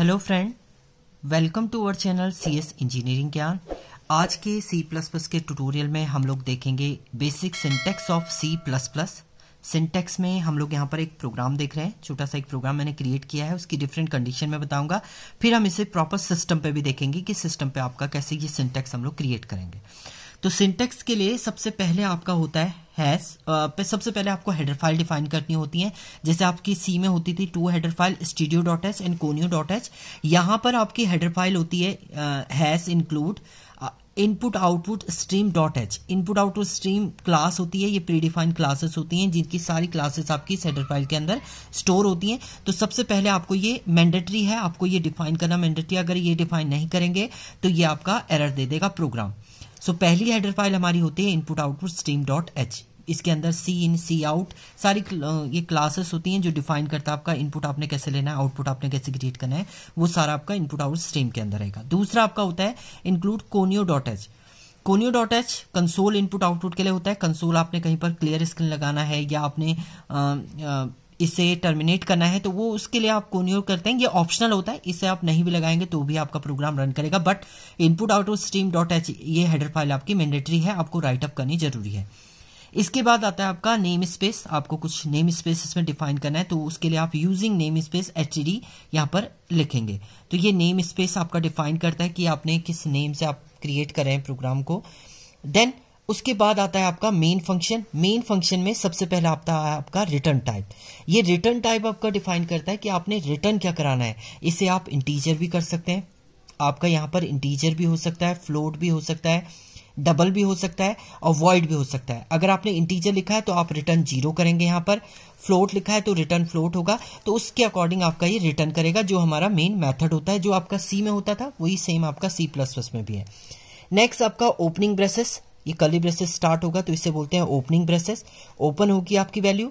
hello friend welcome to our channel C S engineering ज्ञान आज के सी प्लस प्लस के ट्यूटोरियल में हम लोग देखेंगे basic syntax of C plus plus syntax में हम लोग यहाँ पर एक प्रोग्राम देख रहे हैं छोटा सा एक प्रोग्राम मैंने क्रिएट किया है उसकी डिफरेंट कंडीशन में बताऊंगा फिर हम इसे प्रॉपर सिस्टम पे भी देखेंगे कि सिस्टम पे आपका कैसे ये सिंटेक्स हम लोग क्रिएट करेंगे तो सिंटेक्स के लिए सबसे पहले आपका होता है हैस पे सबसे पहले आपको हेडर फाइल डिफाइन करनी होती है जैसे आपकी सी में होती थी two header file studio dot h and conio dot h यहाँ पर आपकी हेडर फाइल होती है hash include input output stream dot h input output stream class होती है ये प्री डिफाइंड क्लासेस होती हैं जिनकी सारी क्लासेस आपकी सेटर फाइल के अंदर स्टोर होती हैं तो सबसे पहले आपको ये मैंडेटरी है आपको ये डिफाइन करना मैंडेटरी अगर ये डिफाइन नहीं करेंगे तो ये आपका एरर दे देगा प्रोग्राम सो so, पहली हेडर फाइल हमारी होती है input output stream dot h इसके अंदर सी इन सी आउट सारी ये क्लासेस होती हैं जो डिफाइन करता है आपका इनपुट आपने कैसे लेना है आउटपुट आपने कैसे क्रिएट करना है वो सारा आपका इनपुट आउट स्ट्रीम के अंदर रहेगा दूसरा आपका होता है include conio dot h conio dot h console input output के लिए होता है कंसोल आपने कहीं पर क्लियर स्क्रीन लगाना है या आपने आ, आ, इसे टर्मिनेट करना है तो वो उसके लिए आप कोनियो करते हैं ये ऑप्शनल होता है इसे आप नहीं भी लगाएंगे तो भी आपका प्रोग्राम रन करेगा but input output stream dot h ये हेडर फाइल आपकी मैंडेटरी है आपको राइटअप करनी जरूरी है इसके बाद आता है आपका नेम स्पेस आपको कुछ नेम स्पेस इसमें डिफाइन करना है तो उसके लिए आप using namespace H D यहाँ पर लिखेंगे तो ये नेम स्पेस आपका डिफाइन करता है कि आपने किस नेम से आप क्रिएट कर रहे हैं प्रोग्राम को देन उसके बाद आता है आपका मेन फंक्शन मेन फंक्शन में सबसे पहले आता है आपका रिटर्न टाइप ये रिटर्न टाइप आपका डिफाइन करता है कि आपने रिटर्न क्या कराना है इसे आप इंटीजर भी कर सकते हैं आपका यहाँ पर इंटीजर भी हो सकता है फ्लोट भी हो सकता है डबल भी हो सकता है और वॉइड भी हो सकता है अगर आपने इंटीजर लिखा है तो आप रिटर्न जीरो करेंगे यहाँ पर फ्लोट लिखा है तो रिटर्न फ्लोट होगा तो उसके अकॉर्डिंग आपका ये रिटर्न करेगा जो हमारा मेन मेथड होता है जो आपका सी में होता था वही सेम आपका सी प्लस प्लस में भी है नेक्स्ट आपका ओपनिंग ब्रेसेस ये कली ब्रेसेस स्टार्ट होगा तो इसे बोलते हैं ओपनिंग ब्रेसेस ओपन होगी आपकी वैल्यू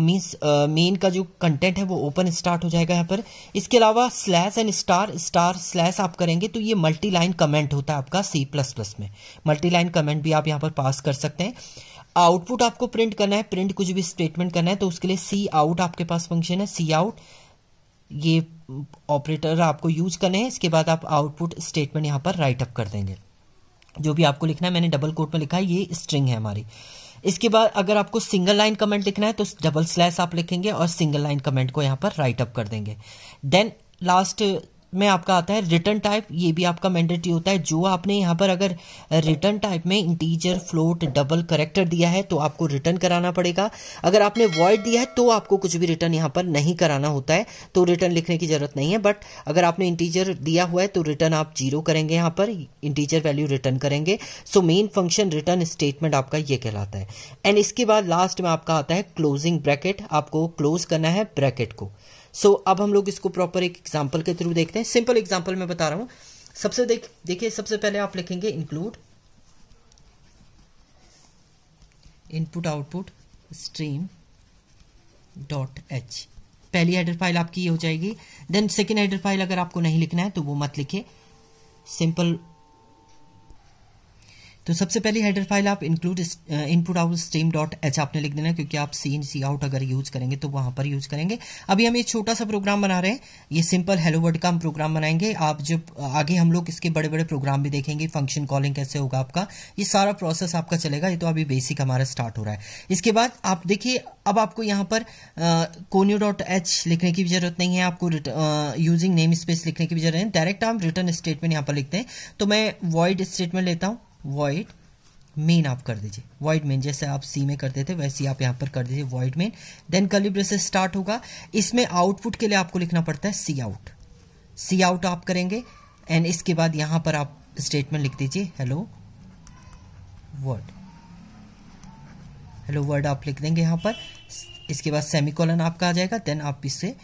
मीन्स मेन uh, का जो कंटेंट है वो ओपन स्टार्ट हो जाएगा यहाँ पर इसके अलावा slash and star star slash आप करेंगे तो ये मल्टी लाइन कमेंट होता है आपका सी प्लस प्लस में मल्टी लाइन कमेंट भी आप यहाँ पर पास कर सकते हैं आउटपुट आपको प्रिंट करना है प्रिंट कुछ भी स्टेटमेंट करना है तो उसके लिए सी आउट आपके पास फंक्शन है सी आउट ये ऑपरेटर आपको यूज करने हैं इसके बाद आप आउटपुट स्टेटमेंट यहाँ पर राइट अप कर देंगे जो भी आपको लिखना है मैंने डबल कोट में लिखा है ये स्ट्रिंग है हमारी इसके बाद अगर आपको सिंगल लाइन कमेंट लिखना है तो डबल स्लैश आप लिखेंगे और सिंगल लाइन कमेंट को यहां पर राइट अप कर देंगे देन लास्ट में आपका आता है रिटर्न टाइप ये भी आपका मैंडेटरी होता है जो आपने यहाँ पर अगर रिटर्न टाइप में इंटीजर फ्लोट डबल करेक्टर दिया है तो आपको रिटर्न कराना पड़ेगा अगर आपने वॉइड दिया है तो आपको कुछ भी रिटर्न यहाँ पर नहीं कराना होता है तो रिटर्न लिखने की जरूरत नहीं है बट अगर आपने इंटीजर दिया हुआ है तो रिटर्न आप जीरो करेंगे यहाँ पर इंटीजर वैल्यू रिटर्न करेंगे so main function return statement आपका ये कहलाता है एंड इसके बाद लास्ट में आपका आता है क्लोजिंग ब्रैकेट आपको क्लोज करना है ब्रैकेट को सो so, अब हम लोग इसको प्रॉपर एक एग्जाम्पल के थ्रू देखते हैं सिंपल एग्जाम्पल मैं बता रहा हूं सबसे देख देखिए सबसे पहले आप लिखेंगे include input output stream dot h पहली हेडर फाइल आपकी ये हो जाएगी देन सेकेंड हेडर फाइल अगर आपको नहीं लिखना है तो वो मत लिखे सिंपल तो सबसे पहले हेडर फाइल आप include input out stream dot h आपने लिख देना क्योंकि आप सी इन सी आउट अगर यूज करेंगे तो वहां पर यूज करेंगे अभी हम ये छोटा सा प्रोग्राम बना रहे हैं ये सिंपल हेलो वर्ड का हम प्रोग्राम बनाएंगे आप जब uh, आगे हम लोग इसके बड़े बड़े प्रोग्राम भी देखेंगे फंक्शन कॉलिंग कैसे होगा आपका ये सारा प्रोसेस आपका चलेगा ये तो अभी बेसिक हमारा स्टार्ट हो रहा है इसके बाद आप देखिए अब आपको यहाँ पर कोन्यू डॉट एच लिखने की भी जरूरत नहीं है आपको यूजिंग नेम स्पेस लिखने की भी जरूरत नहीं डायरेक्ट आप रिटर्न स्टेटमेंट यहाँ पर लिखते हैं तो मैं वॉइड स्टेटमेंट लेता हूँ वाइट मेन आप कर दीजिए वॉइड मेन जैसे आप सी में करते थे वैसे आप यहाँ पर कर दीजिए वॉइड मेन देन कलिब्रे से स्टार्ट होगा इसमें आउटपुट के लिए आपको लिखना पड़ता है सी आउट सी आउट आप करेंगे एंड इसके बाद यहाँ पर आप स्टेटमेंट लिख दीजिए हेलो वर्ड हेलो वर्ड आप लिख देंगे यहाँ पर इसके बाद कॉलन आपका आ जाएगा देन आप इसे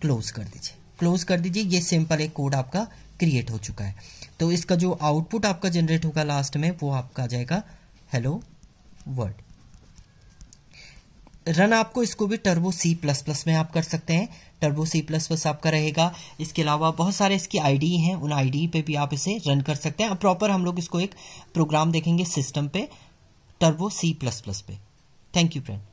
क्लोज कर दीजिए क्लोज कर दीजिए ये सिंपल एक कोड आपका क्रिएट हो चुका है तो इसका जो आउटपुट आपका जनरेट होगा लास्ट में वो आपका आ जाएगा हेलो वर्ड रन आपको इसको भी टर्बो सी प्लस प्लस में आप कर सकते हैं टर्बो सी प्लस प्लस आपका रहेगा इसके अलावा बहुत सारे इसकी आईडी हैं उन आईडी पे भी आप इसे रन कर सकते हैं अब प्रॉपर हम लोग इसको एक प्रोग्राम देखेंगे सिस्टम पे टर्बो सी प्लस प्लस पे थैंक यू फ्रेंड